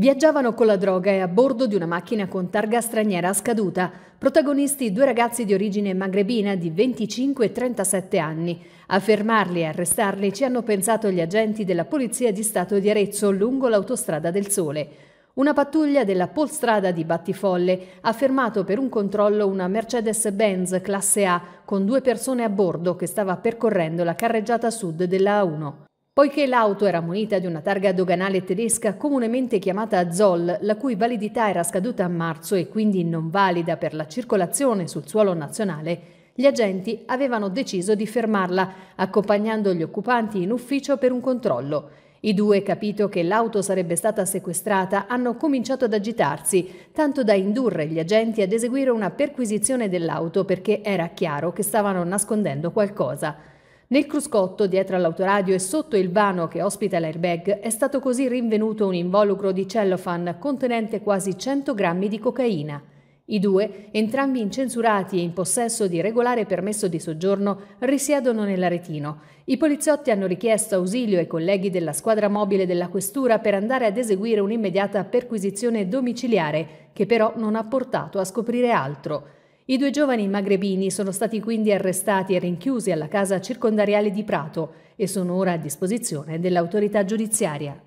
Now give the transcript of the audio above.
Viaggiavano con la droga e a bordo di una macchina con targa straniera scaduta. Protagonisti due ragazzi di origine magrebina di 25 e 37 anni. A fermarli e arrestarli ci hanno pensato gli agenti della Polizia di Stato di Arezzo lungo l'autostrada del Sole. Una pattuglia della polstrada di Battifolle ha fermato per un controllo una Mercedes-Benz classe A con due persone a bordo che stava percorrendo la carreggiata sud della A1. Poiché l'auto era munita di una targa doganale tedesca comunemente chiamata Zoll, la cui validità era scaduta a marzo e quindi non valida per la circolazione sul suolo nazionale, gli agenti avevano deciso di fermarla, accompagnando gli occupanti in ufficio per un controllo. I due, capito che l'auto sarebbe stata sequestrata, hanno cominciato ad agitarsi, tanto da indurre gli agenti ad eseguire una perquisizione dell'auto perché era chiaro che stavano nascondendo qualcosa. Nel cruscotto, dietro all'autoradio e sotto il vano che ospita l'airbag, è stato così rinvenuto un involucro di cellophane contenente quasi 100 grammi di cocaina. I due, entrambi incensurati e in possesso di regolare permesso di soggiorno, risiedono nell'Aretino. I poliziotti hanno richiesto ausilio ai colleghi della squadra mobile della questura per andare ad eseguire un'immediata perquisizione domiciliare, che però non ha portato a scoprire altro. I due giovani magrebini sono stati quindi arrestati e rinchiusi alla casa circondariale di Prato e sono ora a disposizione dell'autorità giudiziaria.